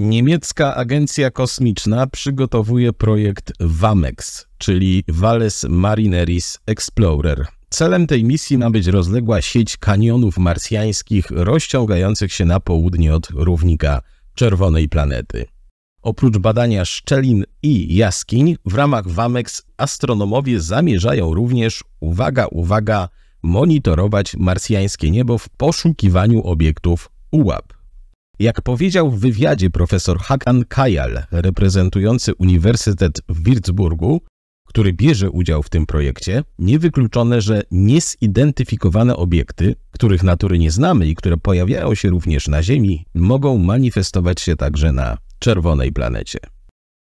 Niemiecka Agencja Kosmiczna przygotowuje projekt WAMEX, czyli Wales Marineris Explorer. Celem tej misji ma być rozległa sieć kanionów marsjańskich rozciągających się na południe od równika Czerwonej Planety. Oprócz badania szczelin i jaskiń, w ramach WAMEX astronomowie zamierzają również, uwaga, uwaga, monitorować marsjańskie niebo w poszukiwaniu obiektów UAP. Jak powiedział w wywiadzie profesor Hakan Kajal, reprezentujący Uniwersytet w Würzburgu, który bierze udział w tym projekcie, niewykluczone, że niezidentyfikowane obiekty, których natury nie znamy i które pojawiają się również na Ziemi, mogą manifestować się także na czerwonej planecie.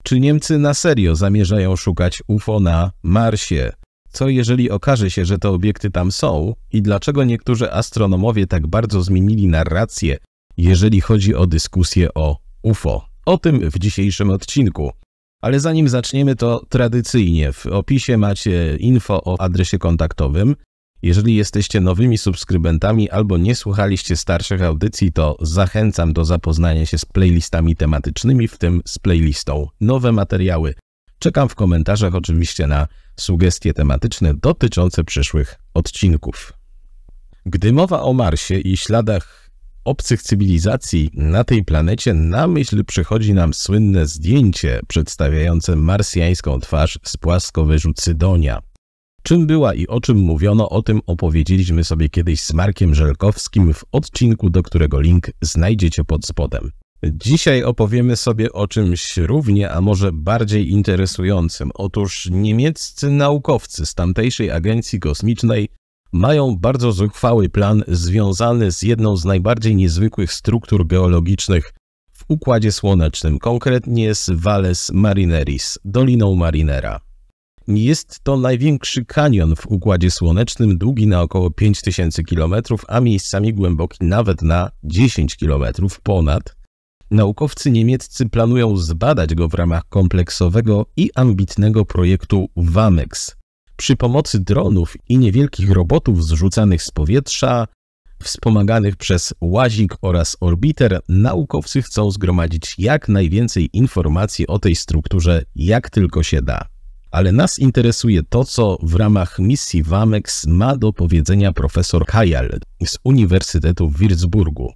Czy Niemcy na serio zamierzają szukać UFO na Marsie? Co jeżeli okaże się, że te obiekty tam są i dlaczego niektórzy astronomowie tak bardzo zmienili narrację jeżeli chodzi o dyskusję o UFO. O tym w dzisiejszym odcinku. Ale zanim zaczniemy, to tradycyjnie w opisie macie info o adresie kontaktowym. Jeżeli jesteście nowymi subskrybentami albo nie słuchaliście starszych audycji, to zachęcam do zapoznania się z playlistami tematycznymi, w tym z playlistą Nowe Materiały. Czekam w komentarzach oczywiście na sugestie tematyczne dotyczące przyszłych odcinków. Gdy mowa o Marsie i śladach obcych cywilizacji na tej planecie, na myśl przychodzi nam słynne zdjęcie przedstawiające marsjańską twarz z płaskowyżu Cydonia. Czym była i o czym mówiono, o tym opowiedzieliśmy sobie kiedyś z Markiem Żelkowskim w odcinku, do którego link znajdziecie pod spodem. Dzisiaj opowiemy sobie o czymś równie, a może bardziej interesującym. Otóż niemieccy naukowcy z tamtejszej agencji kosmicznej mają bardzo zuchwały plan związany z jedną z najbardziej niezwykłych struktur geologicznych w Układzie Słonecznym, konkretnie z Valles Marineris, Doliną Marinera. Jest to największy kanion w Układzie Słonecznym, długi na około 5000 km, a miejscami głęboki nawet na 10 km ponad. Naukowcy niemieccy planują zbadać go w ramach kompleksowego i ambitnego projektu WAMEX, przy pomocy dronów i niewielkich robotów zrzucanych z powietrza, wspomaganych przez łazik oraz orbiter, naukowcy chcą zgromadzić jak najwięcej informacji o tej strukturze, jak tylko się da. Ale nas interesuje to, co w ramach misji WAMEX ma do powiedzenia profesor Kajal z Uniwersytetu w Würzburgu.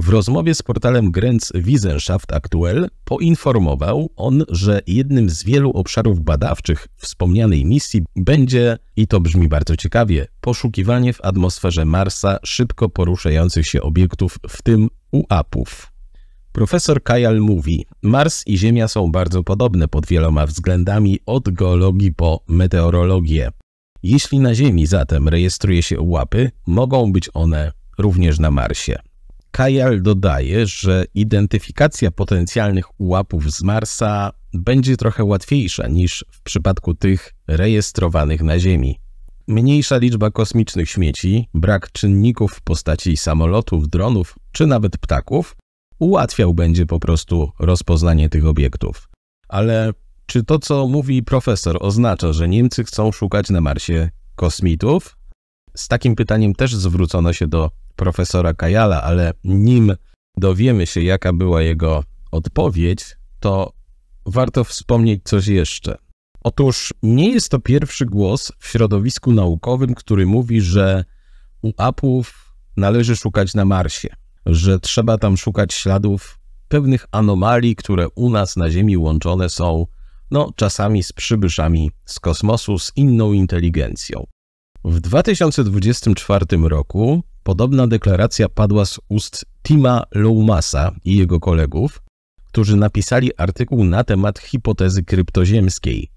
W rozmowie z portalem Grenz Wissenschaft Aktuell poinformował on, że jednym z wielu obszarów badawczych wspomnianej misji będzie, i to brzmi bardzo ciekawie, poszukiwanie w atmosferze Marsa szybko poruszających się obiektów, w tym uapów. Profesor Kajal mówi, Mars i Ziemia są bardzo podobne pod wieloma względami od geologii po meteorologię. Jeśli na Ziemi zatem rejestruje się ułapy, mogą być one również na Marsie. Kajal dodaje, że identyfikacja potencjalnych ułapów z Marsa będzie trochę łatwiejsza niż w przypadku tych rejestrowanych na Ziemi. Mniejsza liczba kosmicznych śmieci, brak czynników w postaci samolotów, dronów czy nawet ptaków ułatwiał będzie po prostu rozpoznanie tych obiektów. Ale czy to, co mówi profesor, oznacza, że Niemcy chcą szukać na Marsie kosmitów? Z takim pytaniem też zwrócono się do profesora Kajala, ale nim dowiemy się, jaka była jego odpowiedź, to warto wspomnieć coś jeszcze. Otóż nie jest to pierwszy głos w środowisku naukowym, który mówi, że u apów należy szukać na Marsie, że trzeba tam szukać śladów pewnych anomalii, które u nas na Ziemi łączone są, no czasami z przybyszami z kosmosu, z inną inteligencją. W 2024 roku Podobna deklaracja padła z ust Tima Loumasa i jego kolegów, którzy napisali artykuł na temat hipotezy kryptoziemskiej.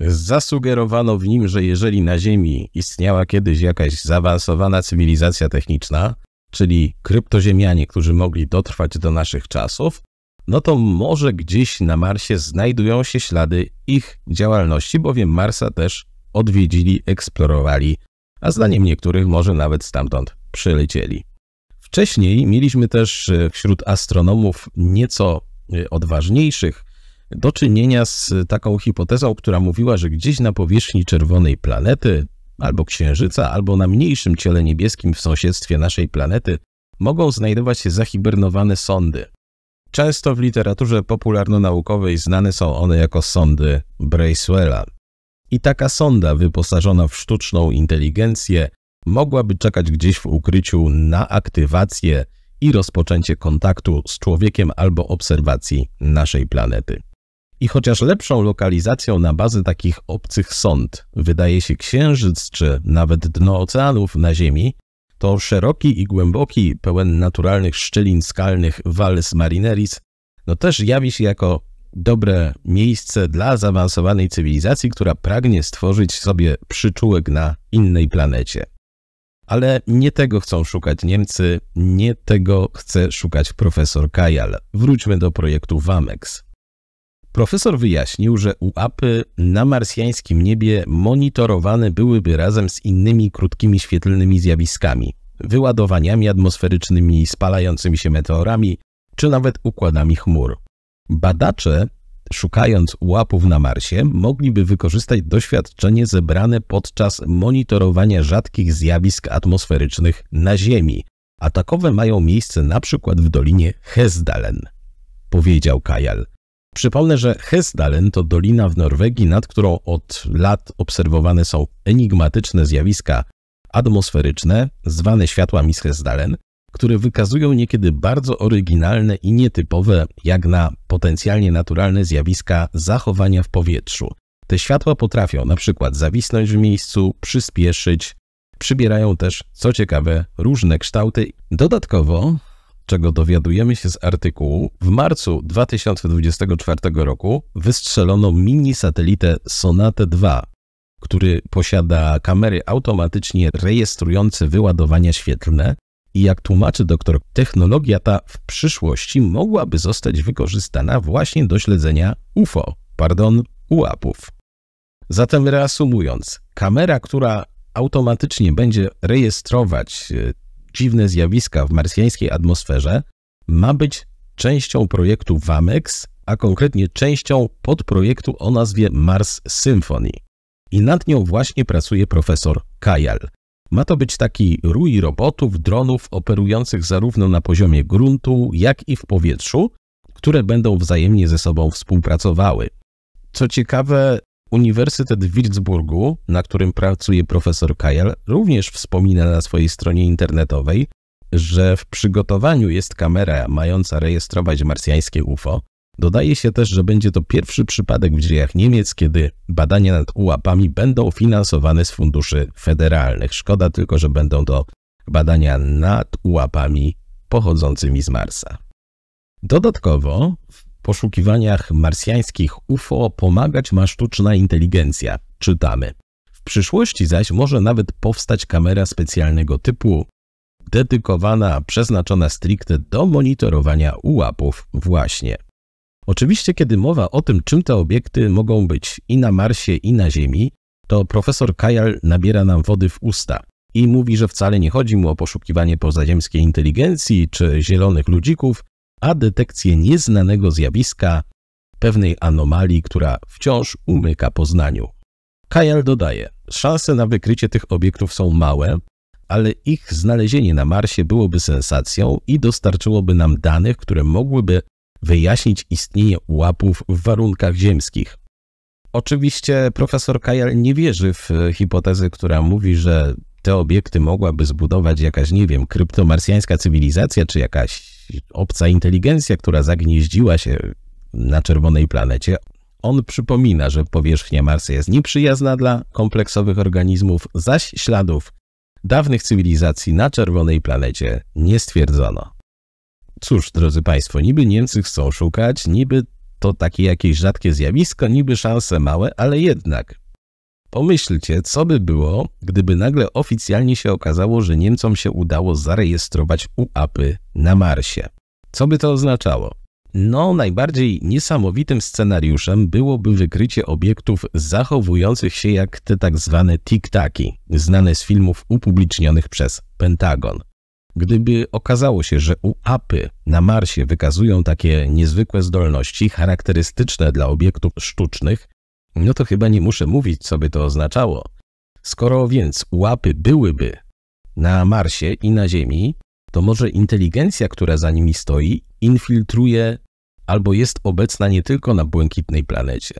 Zasugerowano w nim, że jeżeli na Ziemi istniała kiedyś jakaś zaawansowana cywilizacja techniczna, czyli kryptoziemianie, którzy mogli dotrwać do naszych czasów, no to może gdzieś na Marsie znajdują się ślady ich działalności, bowiem Marsa też odwiedzili, eksplorowali, a zdaniem niektórych może nawet stamtąd przylecieli. Wcześniej mieliśmy też e, wśród astronomów nieco e, odważniejszych do czynienia z e, taką hipotezą, która mówiła, że gdzieś na powierzchni czerwonej planety, albo księżyca, albo na mniejszym ciele niebieskim w sąsiedztwie naszej planety mogą znajdować się zahibernowane sondy. Często w literaturze popularno-naukowej znane są one jako sondy Bracewella. I taka sonda wyposażona w sztuczną inteligencję mogłaby czekać gdzieś w ukryciu na aktywację i rozpoczęcie kontaktu z człowiekiem albo obserwacji naszej planety. I chociaż lepszą lokalizacją na bazy takich obcych sond wydaje się Księżyc czy nawet dno oceanów na Ziemi, to szeroki i głęboki, pełen naturalnych szczelin skalnych Valles Marineris, no też jawi się jako dobre miejsce dla zaawansowanej cywilizacji, która pragnie stworzyć sobie przyczółek na innej planecie. Ale nie tego chcą szukać Niemcy, nie tego chce szukać profesor Kajal. Wróćmy do projektu WAMEX. Profesor wyjaśnił, że UAPy na marsjańskim niebie monitorowane byłyby razem z innymi krótkimi świetlnymi zjawiskami, wyładowaniami atmosferycznymi, spalającymi się meteorami, czy nawet układami chmur. Badacze szukając łapów na Marsie, mogliby wykorzystać doświadczenie zebrane podczas monitorowania rzadkich zjawisk atmosferycznych na Ziemi, a takowe mają miejsce na przykład w dolinie Hesdalen, powiedział Kajal. Przypomnę, że Hesdalen to dolina w Norwegii, nad którą od lat obserwowane są enigmatyczne zjawiska atmosferyczne, zwane światłami z Hesdalen, które wykazują niekiedy bardzo oryginalne i nietypowe, jak na potencjalnie naturalne zjawiska zachowania w powietrzu. Te światła potrafią na przykład zawisnąć w miejscu, przyspieszyć, przybierają też, co ciekawe, różne kształty. Dodatkowo, czego dowiadujemy się z artykułu, w marcu 2024 roku wystrzelono mini satelitę Sonatę 2, który posiada kamery automatycznie rejestrujące wyładowania świetlne, i jak tłumaczy doktor, technologia ta w przyszłości mogłaby zostać wykorzystana właśnie do śledzenia UFO, pardon, ułapów. Zatem reasumując, kamera, która automatycznie będzie rejestrować e, dziwne zjawiska w marsjańskiej atmosferze, ma być częścią projektu VAMEX, a konkretnie częścią podprojektu o nazwie Mars Symphony. I nad nią właśnie pracuje profesor Kajal. Ma to być taki rój robotów, dronów operujących zarówno na poziomie gruntu, jak i w powietrzu, które będą wzajemnie ze sobą współpracowały. Co ciekawe, Uniwersytet w Würzburgu, na którym pracuje profesor Kajal, również wspomina na swojej stronie internetowej, że w przygotowaniu jest kamera mająca rejestrować marsjańskie UFO, Dodaje się też, że będzie to pierwszy przypadek w dziejach Niemiec, kiedy badania nad ułapami będą finansowane z funduszy federalnych. Szkoda tylko, że będą to badania nad ułapami pochodzącymi z Marsa. Dodatkowo w poszukiwaniach marsjańskich UFO pomagać ma sztuczna inteligencja, czytamy. W przyszłości zaś może nawet powstać kamera specjalnego typu, dedykowana, przeznaczona stricte do monitorowania ułapów właśnie. Oczywiście, kiedy mowa o tym, czym te obiekty mogą być i na Marsie, i na Ziemi, to profesor Kajal nabiera nam wody w usta i mówi, że wcale nie chodzi mu o poszukiwanie pozaziemskiej inteligencji czy zielonych ludzików, a detekcję nieznanego zjawiska, pewnej anomalii, która wciąż umyka poznaniu. Kajal dodaje, szanse na wykrycie tych obiektów są małe, ale ich znalezienie na Marsie byłoby sensacją i dostarczyłoby nam danych, które mogłyby wyjaśnić istnienie łapów w warunkach ziemskich. Oczywiście profesor Kajal nie wierzy w hipotezę, która mówi, że te obiekty mogłaby zbudować jakaś, nie wiem, kryptomarsjańska cywilizacja, czy jakaś obca inteligencja, która zagnieździła się na czerwonej planecie. On przypomina, że powierzchnia Marsa jest nieprzyjazna dla kompleksowych organizmów, zaś śladów dawnych cywilizacji na czerwonej planecie nie stwierdzono. Cóż, drodzy Państwo, niby Niemcy chcą szukać, niby to takie jakieś rzadkie zjawisko, niby szanse małe, ale jednak. Pomyślcie, co by było, gdyby nagle oficjalnie się okazało, że Niemcom się udało zarejestrować UAPy na Marsie. Co by to oznaczało? No, najbardziej niesamowitym scenariuszem byłoby wykrycie obiektów zachowujących się jak te tak zwane tiktaki, znane z filmów upublicznionych przez Pentagon. Gdyby okazało się, że UAPy na Marsie wykazują takie niezwykłe zdolności charakterystyczne dla obiektów sztucznych, no to chyba nie muszę mówić, co by to oznaczało. Skoro więc UAPy byłyby na Marsie i na Ziemi, to może inteligencja, która za nimi stoi, infiltruje albo jest obecna nie tylko na błękitnej planecie.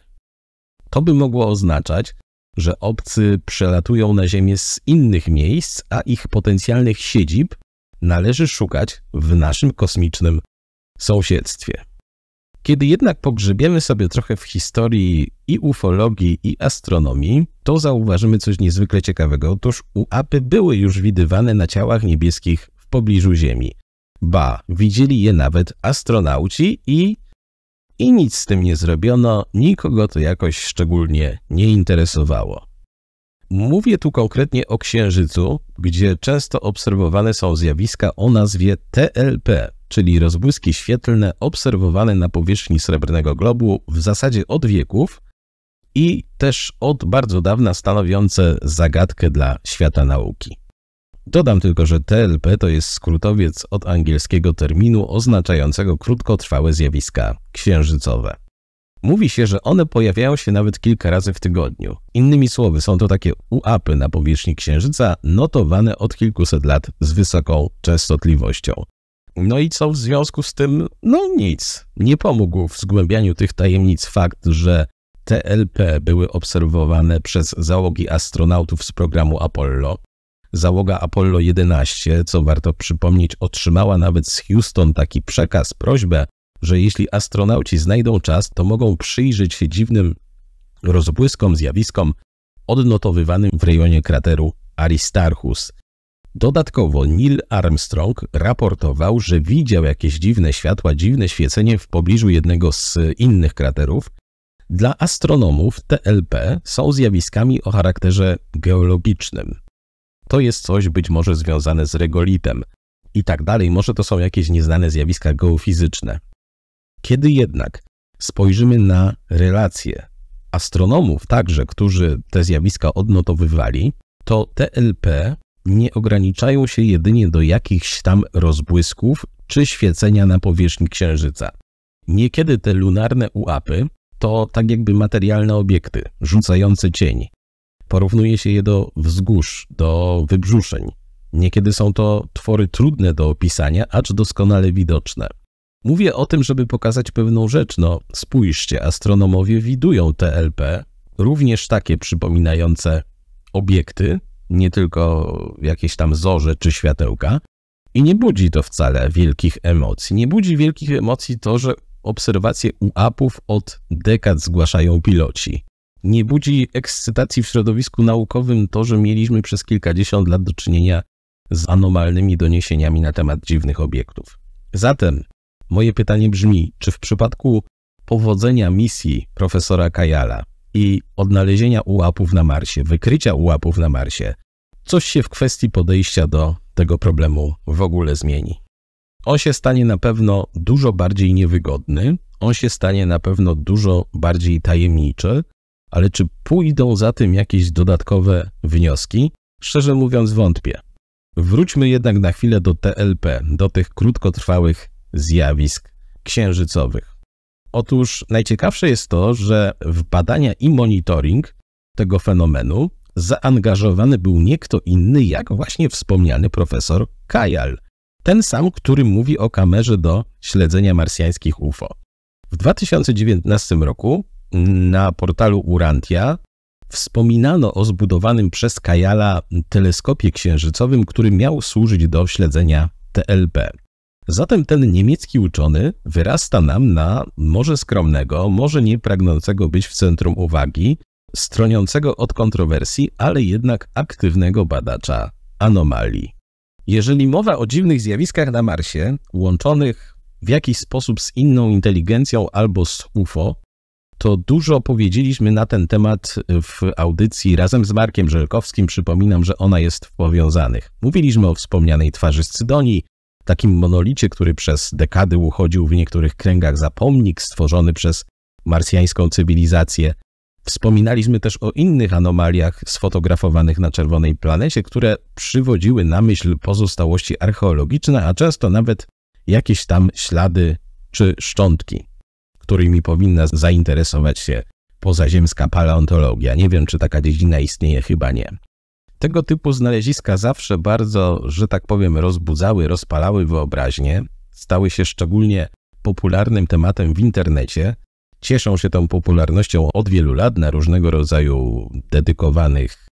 To by mogło oznaczać, że obcy przelatują na Ziemię z innych miejsc, a ich potencjalnych siedzib należy szukać w naszym kosmicznym sąsiedztwie. Kiedy jednak pogrzebiemy sobie trochę w historii i ufologii, i astronomii, to zauważymy coś niezwykle ciekawego. Otóż UAPy były już widywane na ciałach niebieskich w pobliżu Ziemi. Ba, widzieli je nawet astronauci i... I nic z tym nie zrobiono, nikogo to jakoś szczególnie nie interesowało. Mówię tu konkretnie o Księżycu, gdzie często obserwowane są zjawiska o nazwie TLP, czyli rozbłyski świetlne obserwowane na powierzchni srebrnego globu w zasadzie od wieków i też od bardzo dawna stanowiące zagadkę dla świata nauki. Dodam tylko, że TLP to jest skrótowiec od angielskiego terminu oznaczającego krótkotrwałe zjawiska księżycowe. Mówi się, że one pojawiają się nawet kilka razy w tygodniu. Innymi słowy, są to takie uapy na powierzchni Księżyca, notowane od kilkuset lat z wysoką częstotliwością. No i co w związku z tym? No nic. Nie pomógł w zgłębianiu tych tajemnic fakt, że TLP były obserwowane przez załogi astronautów z programu Apollo. Załoga Apollo 11, co warto przypomnieć, otrzymała nawet z Houston taki przekaz, prośbę, że jeśli astronauci znajdą czas, to mogą przyjrzeć się dziwnym rozbłyskom, zjawiskom odnotowywanym w rejonie krateru Aristarchus. Dodatkowo Neil Armstrong raportował, że widział jakieś dziwne światła, dziwne świecenie w pobliżu jednego z innych kraterów. Dla astronomów TLP są zjawiskami o charakterze geologicznym. To jest coś być może związane z regolitem i tak dalej. Może to są jakieś nieznane zjawiska geofizyczne. Kiedy jednak spojrzymy na relacje astronomów także, którzy te zjawiska odnotowywali, to TLP nie ograniczają się jedynie do jakichś tam rozbłysków czy świecenia na powierzchni Księżyca. Niekiedy te lunarne ułapy to tak jakby materialne obiekty rzucające cień. Porównuje się je do wzgórz, do wybrzuszeń. Niekiedy są to twory trudne do opisania, acz doskonale widoczne. Mówię o tym, żeby pokazać pewną rzecz. No, spójrzcie, astronomowie widują TLP, również takie przypominające obiekty, nie tylko jakieś tam zorze czy światełka. I nie budzi to wcale wielkich emocji. Nie budzi wielkich emocji to, że obserwacje UAP-ów od dekad zgłaszają piloci. Nie budzi ekscytacji w środowisku naukowym to, że mieliśmy przez kilkadziesiąt lat do czynienia z anomalnymi doniesieniami na temat dziwnych obiektów. Zatem Moje pytanie brzmi, czy w przypadku powodzenia misji profesora Kajala i odnalezienia ułapów na Marsie, wykrycia ułapów na Marsie, coś się w kwestii podejścia do tego problemu w ogóle zmieni. On się stanie na pewno dużo bardziej niewygodny, on się stanie na pewno dużo bardziej tajemniczy, ale czy pójdą za tym jakieś dodatkowe wnioski? Szczerze mówiąc, wątpię. Wróćmy jednak na chwilę do TLP, do tych krótkotrwałych zjawisk księżycowych. Otóż najciekawsze jest to, że w badania i monitoring tego fenomenu zaangażowany był nie kto inny jak właśnie wspomniany profesor Kajal, ten sam, który mówi o kamerze do śledzenia marsjańskich UFO. W 2019 roku na portalu Urantia wspominano o zbudowanym przez Kajala teleskopie księżycowym, który miał służyć do śledzenia TLP. Zatem ten niemiecki uczony wyrasta nam na może skromnego, może nie pragnącego być w centrum uwagi, stroniącego od kontrowersji, ale jednak aktywnego badacza anomalii. Jeżeli mowa o dziwnych zjawiskach na Marsie, łączonych w jakiś sposób z inną inteligencją albo z UFO, to dużo powiedzieliśmy na ten temat w audycji razem z Markiem Żelkowskim. Przypominam, że ona jest w powiązanych. Mówiliśmy o wspomnianej twarzy Cydonii, takim monolicie, który przez dekady uchodził w niektórych kręgach za pomnik stworzony przez marsjańską cywilizację. Wspominaliśmy też o innych anomaliach sfotografowanych na Czerwonej Planecie, które przywodziły na myśl pozostałości archeologiczne, a często nawet jakieś tam ślady czy szczątki, którymi powinna zainteresować się pozaziemska paleontologia. Nie wiem, czy taka dziedzina istnieje, chyba nie. Tego typu znaleziska zawsze bardzo, że tak powiem, rozbudzały, rozpalały wyobraźnię, stały się szczególnie popularnym tematem w internecie, cieszą się tą popularnością od wielu lat na różnego rodzaju dedykowanych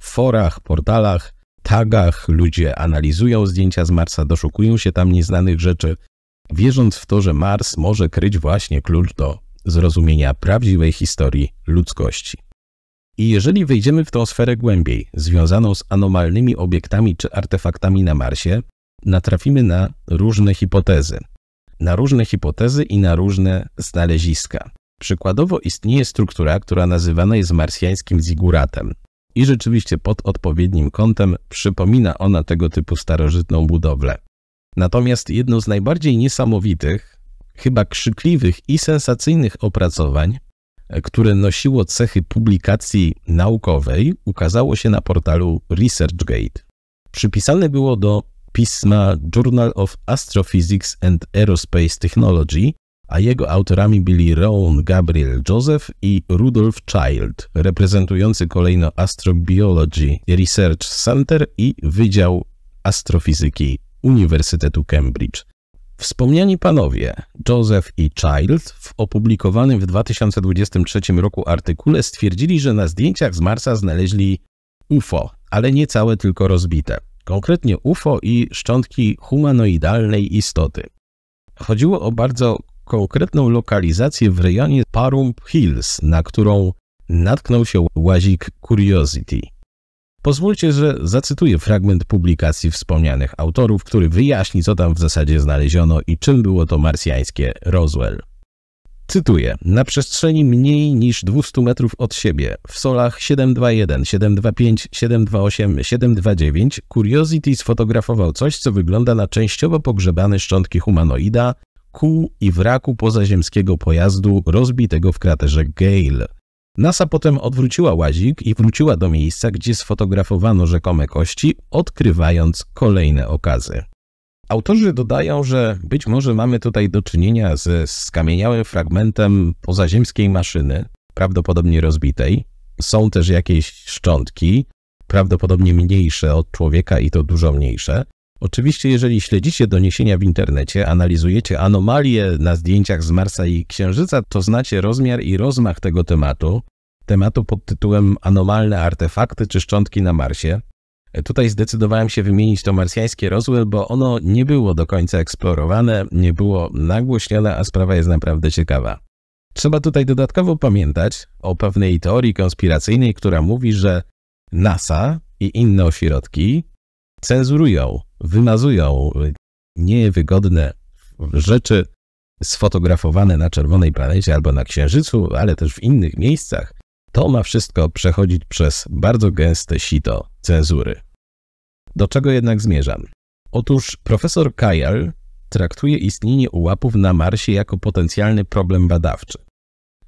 forach, portalach, tagach. Ludzie analizują zdjęcia z Marsa, doszukują się tam nieznanych rzeczy, wierząc w to, że Mars może kryć właśnie klucz do zrozumienia prawdziwej historii ludzkości. I jeżeli wejdziemy w tą sferę głębiej, związaną z anomalnymi obiektami czy artefaktami na Marsie, natrafimy na różne hipotezy. Na różne hipotezy i na różne znaleziska. Przykładowo istnieje struktura, która nazywana jest marsjańskim ziguratem. I rzeczywiście pod odpowiednim kątem przypomina ona tego typu starożytną budowlę. Natomiast jedno z najbardziej niesamowitych, chyba krzykliwych i sensacyjnych opracowań które nosiło cechy publikacji naukowej, ukazało się na portalu ResearchGate. Przypisane było do pisma Journal of Astrophysics and Aerospace Technology, a jego autorami byli Rowan Gabriel Joseph i Rudolf Child, reprezentujący kolejno Astrobiology Research Center i Wydział Astrofizyki Uniwersytetu Cambridge. Wspomniani panowie Joseph i Child w opublikowanym w 2023 roku artykule stwierdzili, że na zdjęciach z Marsa znaleźli UFO, ale nie całe tylko rozbite. Konkretnie UFO i szczątki humanoidalnej istoty. Chodziło o bardzo konkretną lokalizację w rejonie Parum Hills, na którą natknął się łazik Curiosity. Pozwólcie, że zacytuję fragment publikacji wspomnianych autorów, który wyjaśni, co tam w zasadzie znaleziono i czym było to marsjańskie Roswell. Cytuję, na przestrzeni mniej niż 200 metrów od siebie, w solach 721, 725, 728, 729, Curiosity sfotografował coś, co wygląda na częściowo pogrzebane szczątki humanoida, kół i wraku pozaziemskiego pojazdu rozbitego w kraterze Gale. NASA potem odwróciła łazik i wróciła do miejsca, gdzie sfotografowano rzekome kości, odkrywając kolejne okazy. Autorzy dodają, że być może mamy tutaj do czynienia ze skamieniałym fragmentem pozaziemskiej maszyny, prawdopodobnie rozbitej. Są też jakieś szczątki, prawdopodobnie mniejsze od człowieka i to dużo mniejsze. Oczywiście, jeżeli śledzicie doniesienia w internecie, analizujecie anomalie na zdjęciach z Marsa i Księżyca, to znacie rozmiar i rozmach tego tematu, tematu pod tytułem Anomalne artefakty czy szczątki na Marsie. E, tutaj zdecydowałem się wymienić to marsjańskie rozły, bo ono nie było do końca eksplorowane, nie było nagłośnione, a sprawa jest naprawdę ciekawa. Trzeba tutaj dodatkowo pamiętać o pewnej teorii konspiracyjnej, która mówi, że NASA i inne ośrodki cenzurują, wymazują niewygodne rzeczy sfotografowane na czerwonej planecie albo na Księżycu, ale też w innych miejscach, to ma wszystko przechodzić przez bardzo gęste sito cenzury. Do czego jednak zmierzam? Otóż profesor Kajal traktuje istnienie ułapów na Marsie jako potencjalny problem badawczy.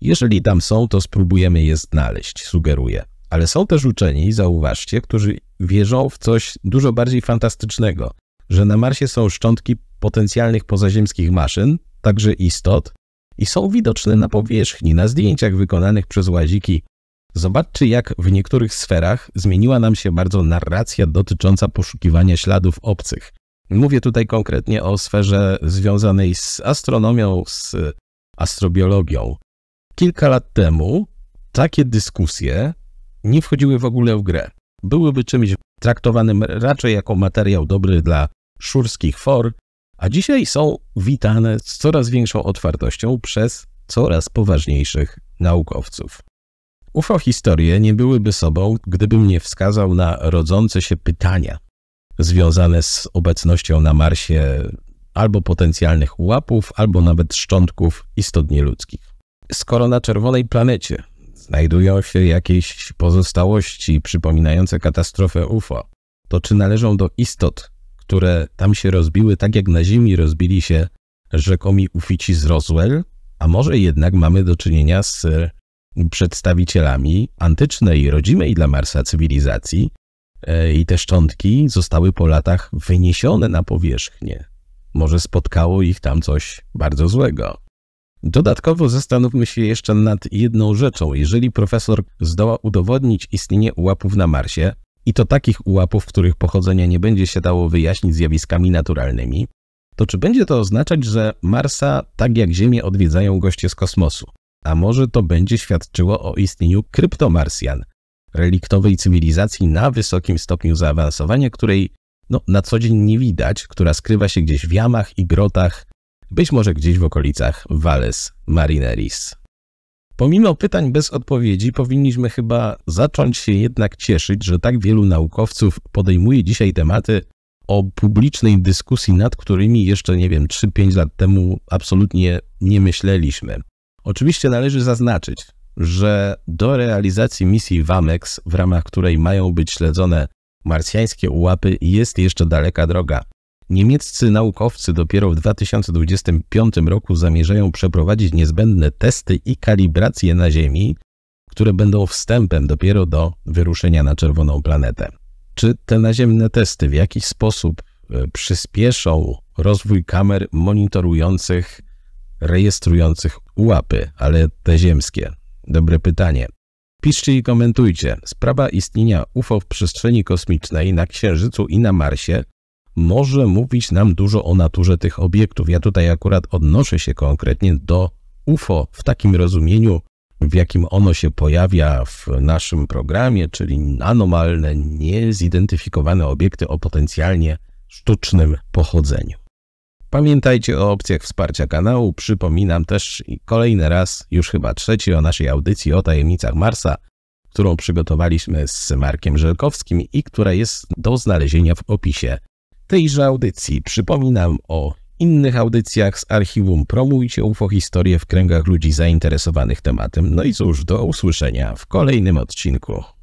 Jeżeli tam są, to spróbujemy je znaleźć, sugeruje. Ale są też uczeni, zauważcie, którzy wierzą w coś dużo bardziej fantastycznego, że na Marsie są szczątki potencjalnych pozaziemskich maszyn, także istot, i są widoczne na powierzchni, na zdjęciach wykonanych przez łaziki. Zobaczcie, jak w niektórych sferach zmieniła nam się bardzo narracja dotycząca poszukiwania śladów obcych. Mówię tutaj konkretnie o sferze związanej z astronomią, z e, astrobiologią. Kilka lat temu takie dyskusje nie wchodziły w ogóle w grę. Byłyby czymś traktowanym raczej jako materiał dobry dla szurskich for, a dzisiaj są witane z coraz większą otwartością przez coraz poważniejszych naukowców. UFO historie nie byłyby sobą, gdybym nie wskazał na rodzące się pytania związane z obecnością na Marsie albo potencjalnych łapów, albo nawet szczątków istot nieludzkich. Skoro na czerwonej planecie znajdują się jakieś pozostałości przypominające katastrofę UFO, to czy należą do istot, które tam się rozbiły, tak jak na Ziemi rozbili się rzekomi ufici z Roswell? A może jednak mamy do czynienia z przedstawicielami antycznej, rodzimej dla Marsa cywilizacji e, i te szczątki zostały po latach wyniesione na powierzchnię. Może spotkało ich tam coś bardzo złego. Dodatkowo zastanówmy się jeszcze nad jedną rzeczą. Jeżeli profesor zdoła udowodnić istnienie ułapów na Marsie, i to takich ułapów, których pochodzenia nie będzie się dało wyjaśnić zjawiskami naturalnymi, to czy będzie to oznaczać, że Marsa tak jak Ziemię odwiedzają goście z kosmosu? A może to będzie świadczyło o istnieniu kryptomarsjan, reliktowej cywilizacji na wysokim stopniu zaawansowania, której no, na co dzień nie widać, która skrywa się gdzieś w jamach i grotach być może gdzieś w okolicach Valles Marineris. Pomimo pytań bez odpowiedzi, powinniśmy chyba zacząć się jednak cieszyć, że tak wielu naukowców podejmuje dzisiaj tematy o publicznej dyskusji, nad którymi jeszcze, nie wiem, 3-5 lat temu absolutnie nie myśleliśmy. Oczywiście należy zaznaczyć, że do realizacji misji WAMEX, w ramach której mają być śledzone marsjańskie ułapy, jest jeszcze daleka droga. Niemieccy naukowcy dopiero w 2025 roku zamierzają przeprowadzić niezbędne testy i kalibracje na Ziemi, które będą wstępem dopiero do wyruszenia na czerwoną planetę. Czy te naziemne testy w jakiś sposób e, przyspieszą rozwój kamer monitorujących, rejestrujących ułapy, ale te ziemskie? Dobre pytanie. Piszcie i komentujcie. Sprawa istnienia UFO w przestrzeni kosmicznej na Księżycu i na Marsie może mówić nam dużo o naturze tych obiektów. Ja tutaj akurat odnoszę się konkretnie do UFO w takim rozumieniu, w jakim ono się pojawia w naszym programie, czyli anomalne, niezidentyfikowane obiekty o potencjalnie sztucznym pochodzeniu. Pamiętajcie o opcjach wsparcia kanału. Przypominam też kolejny raz, już chyba trzeci, o naszej audycji o tajemnicach Marsa, którą przygotowaliśmy z Markiem Żelkowskim i która jest do znalezienia w opisie tejże audycji. Przypominam o innych audycjach z archiwum. Promujcie UFO historię w kręgach ludzi zainteresowanych tematem. No i cóż, do usłyszenia w kolejnym odcinku.